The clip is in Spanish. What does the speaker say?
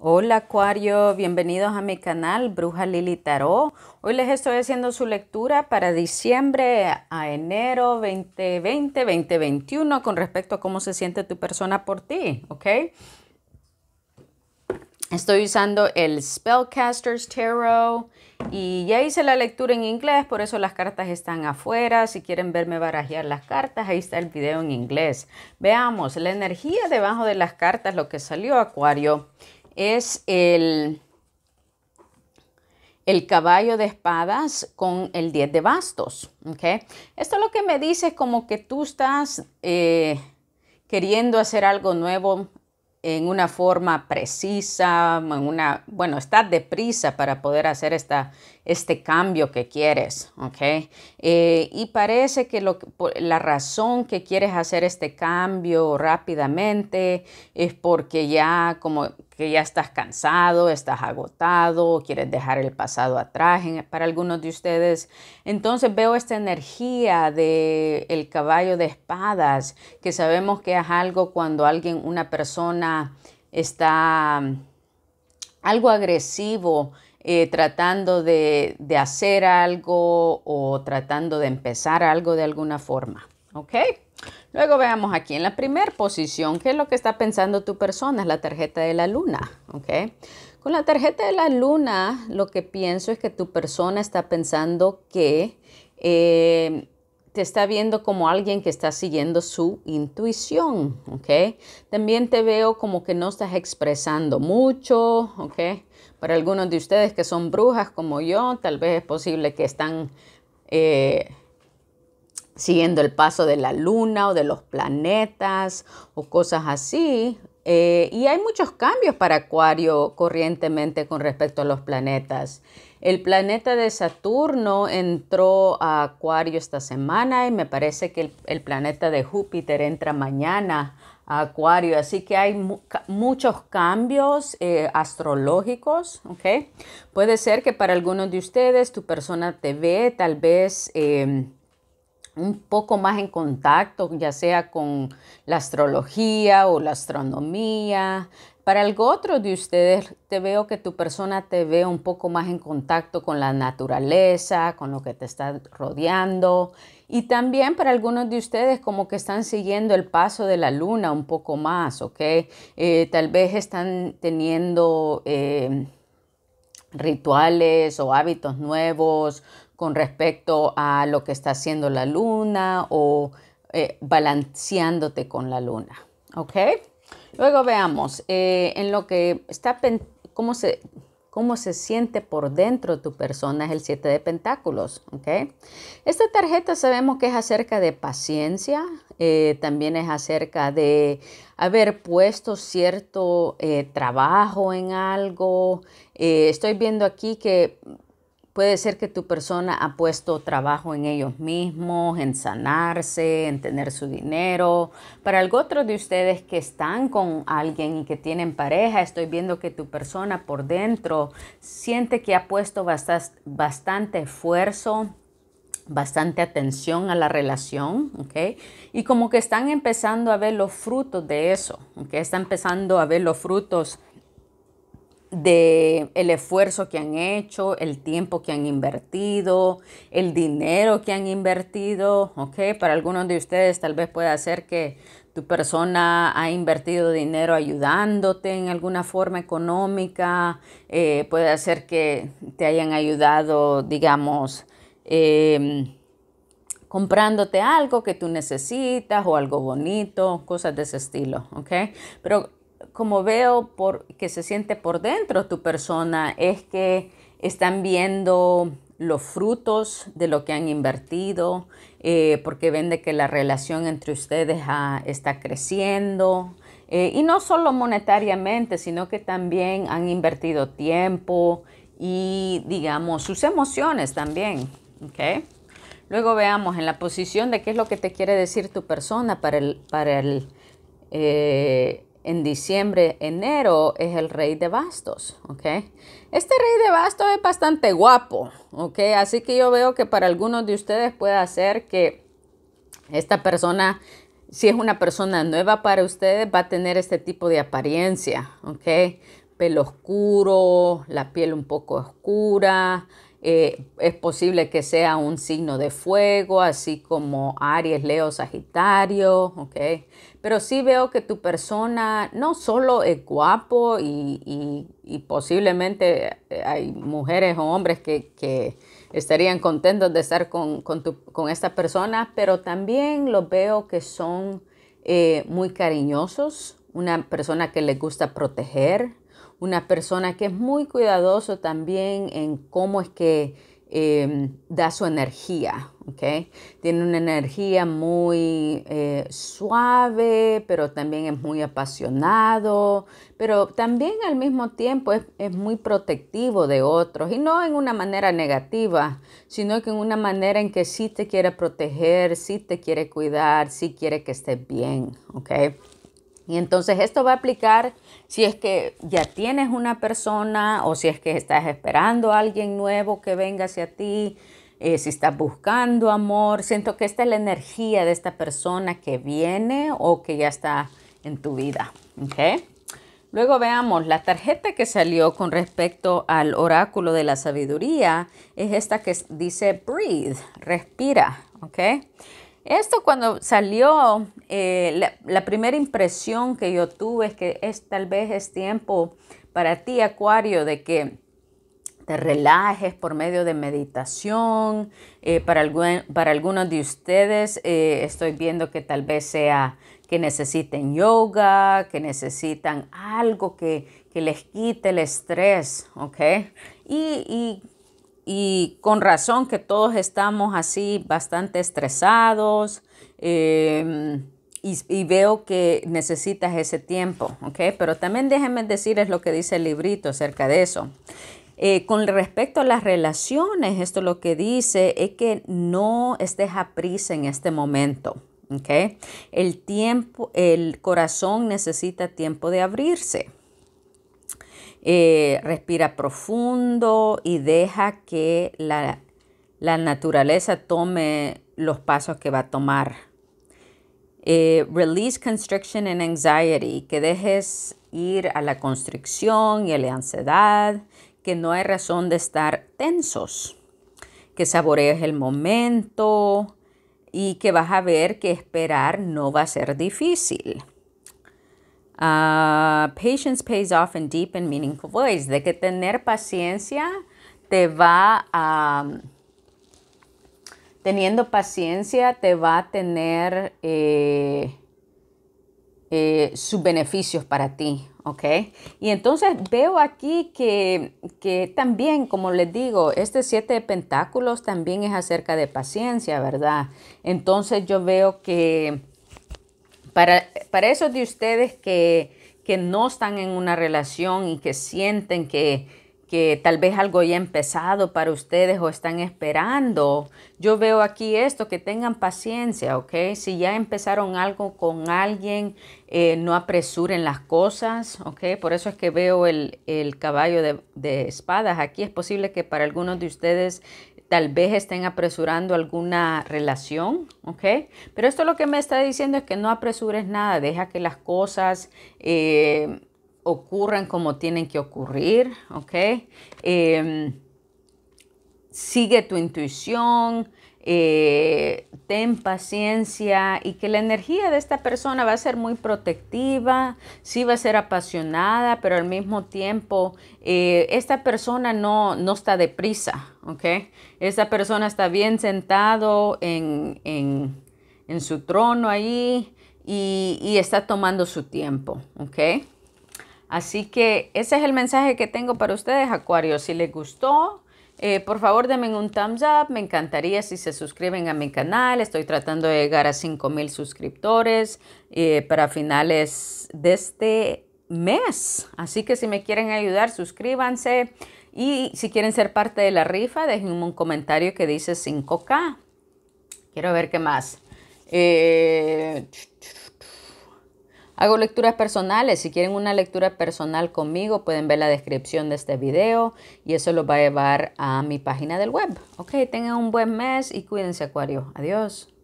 Hola Acuario, bienvenidos a mi canal Bruja Lili Tarot. Hoy les estoy haciendo su lectura para diciembre a enero 2020-2021 con respecto a cómo se siente tu persona por ti, ¿ok? Estoy usando el Spellcasters Tarot y ya hice la lectura en inglés, por eso las cartas están afuera. Si quieren verme barajear las cartas, ahí está el video en inglés. Veamos la energía debajo de las cartas, lo que salió Acuario es el, el caballo de espadas con el 10 de bastos. Esto lo que me dice es como que tú estás eh, queriendo hacer algo nuevo en una forma precisa, en una, bueno, estás deprisa para poder hacer esta, este cambio que quieres, ¿ok? Eh, y parece que la razón que quieres hacer este cambio rápidamente es porque ya como que ya estás cansado, estás agotado, quieres dejar el pasado atrás para algunos de ustedes. Entonces veo esta energía del el caballo de espadas, que sabemos que es algo cuando alguien, una persona está mm, algo agresivo, eh, tratando de, hacer algo o tratando de empezar algo de alguna forma. ¿Ok? Luego veamos aquí en la primera posición, ¿qué es lo que está pensando tu persona? Es la tarjeta de la luna. ¿Ok? Con la tarjeta de la luna, lo que pienso es que tu persona está pensando que eh, te está viendo como alguien que está siguiendo su intuición, ¿ok? También te veo como que no estás expresando mucho, ¿ok? Para algunos de ustedes que son brujas como yo, tal vez es posible que están eh, siguiendo el paso de la luna o de los planetas o cosas así. Eh, y hay muchos cambios para Acuario corrientemente con respecto a los planetas. El planeta de Saturno entró a Acuario esta semana y me parece que el, el planeta de Júpiter entra mañana Acuario, así que hay muchos cambios eh, astrológicos, ¿ok? Puede ser que para algunos de ustedes tu persona te ve tal vez em, un poco más en contacto, ya sea con la astrología o la astronomía. Para algo otro de ustedes, te veo que tu persona te ve un poco más en contacto con la naturaleza, con lo que te está rodeando. Y también para algunos de ustedes como que están siguiendo el paso de la luna un poco más, ¿ok? Eh, tal vez están teniendo... Eh, rituales o hábitos nuevos con respecto a lo que está haciendo la luna o eh, balanceándote con la luna. ¿Ok? Luego veamos eh, en lo que está, cómo se, cómo se siente por dentro tu persona es el 7 de pentáculos. ¿ok? Esta tarjeta sabemos que es acerca de paciencia, eh, también es acerca de haber puesto cierto trabajo en algo. estoy viendo aquí que Puede ser que tu persona ha puesto trabajo en ellos mismos, en sanarse, en tener su dinero. Para algo otro de ustedes que están con alguien y que tienen pareja, estoy viendo que tu persona por dentro siente que ha puesto bastante esfuerzo, bastante atención a la relación, ¿ok? Y como que están empezando a ver los frutos de eso, ¿ok? Están empezando a ver los frutos de el esfuerzo que han hecho, el tiempo que han invertido, el dinero que han invertido, ¿ok? Para algunos de ustedes tal vez pueda ser que tu persona ha invertido dinero ayudándote en alguna forma económica, eh, puede ser que te hayan ayudado, digamos, em, comprándote algo que tú necesitas o algo bonito, cosas de ese estilo, ¿ok? Pero como veo por, que se siente por dentro tu persona, es que están viendo los frutos de lo que han invertido, eh, porque ven de que la relación entre ustedes está creciendo. Eh, y no solo monetariamente, sino que también han invertido tiempo y, digamos, sus emociones también. ¿okay? Luego veamos en la posición de qué es lo que te quiere decir tu persona para el, para el, eh, en diciembre, enero, es el rey de bastos, ¿ok? Este rey de bastos es bastante guapo, ¿ok? Así que yo veo que para algunos de ustedes puede hacer que esta persona, si es una persona nueva para ustedes, va a tener este tipo de apariencia, ¿ok? Pelo oscuro, la piel un poco oscura, eh, es posible que sea un signo de fuego, así como Aries, Leo, Sagitario, ¿ok? Pero sí veo que tu persona no solo es guapo y, posiblemente eh, hay mujeres o hombres que, estarían contentos de estar con, esta persona, pero también los veo que son eh, muy cariñosos, una persona que les gusta proteger, una persona que es muy cuidadoso también en cómo es que em, da su energía, ¿ok? Tiene una energía muy eh, suave, pero también es muy apasionado, pero también al mismo tiempo es, es, muy protectivo de otros, y no en una manera negativa, sino que en una manera en que sí te quiere proteger, sí te quiere cuidar, sí quiere que estés bien, ¿ok? Y entonces esto va a aplicar si es que ya tienes una persona o si es que estás esperando a alguien nuevo que venga hacia ti, eh, si estás buscando amor. Siento que esta es la energía de esta persona que viene o que ya está en tu vida. Luego veamos, la tarjeta que salió con respecto al oráculo de la sabiduría es esta que dice breathe, respira, ¿ok? Esto cuando salió, eh, la, primera impresión que yo tuve es que es, tal vez es tiempo para ti, Acuario, de que te relajes por medio de meditación. Eh, para, para, algunos de ustedes eh, estoy viendo que tal vez sea que necesiten yoga, que necesitan algo que, les quite el estrés, ¿ok? y con razón que todos estamos así bastante estresados eh, y, veo que necesitas ese tiempo, ¿ok? Pero también déjenme decirles lo que dice el librito acerca de eso. Eh, con respecto a las relaciones, esto lo que dice es que no estés a prisa en este momento. ¿ok? El tiempo, el corazón necesita tiempo de abrirse. Eh, respira profundo y deja que la, naturaleza tome los pasos que va a tomar. Eh, release constriction and anxiety, que dejes ir a la constricción y a la ansiedad, que no hay razón de estar tensos, que saborees el momento y que vas a ver que esperar no va a ser difícil. Ah, patience pays off in deep and meaningful ways. De que tener paciencia te va a... teniendo paciencia te va a tener eh, eh, sus beneficios para ti, ¿ok? Y entonces veo aquí que, que también, como les digo, este siete de pentáculos también es acerca de paciencia, ¿verdad? Entonces yo veo que para, para esos de ustedes que, que no están en una relación y que sienten que, que tal vez algo ya ha empezado para ustedes o están esperando. Yo veo aquí esto, que tengan paciencia, ¿ok? Si ya empezaron algo con alguien, eh, no apresuren las cosas, ¿ok? Por eso es que veo el, el caballo de, de, espadas. Aquí es posible que para algunos de ustedes tal vez estén apresurando alguna relación, ¿ok? Pero esto lo que me está diciendo es que no apresures nada, deja que las cosas eh, ocurran como tienen que ocurrir, ¿ok? Em, sigue tu intuición, eh, ten paciencia y que la energía de esta persona va a ser muy protectiva, sí va a ser apasionada, pero al mismo tiempo eh, esta persona no, está deprisa, ¿ok? Esta persona está bien sentado en, su trono ahí y, y, está tomando su tiempo, ¿ok? Así que ese es el mensaje que tengo para ustedes, Acuario. Si les gustó, eh, por favor, denme un thumbs up. Me encantaría si se suscriben a mi canal. Estoy tratando de llegar a 5000 suscriptores eh, para finales de este mes. Así que si me quieren ayudar, suscríbanse. Y si quieren ser parte de la rifa, déjenme un comentario que dice 5K. Quiero ver qué más. Eh, Hago lecturas personales. Si quieren una lectura personal conmigo, pueden ver la descripción de este video y eso los va a llevar a mi página del web. Ok, tengan un buen mes y cuídense, Acuario. Adiós.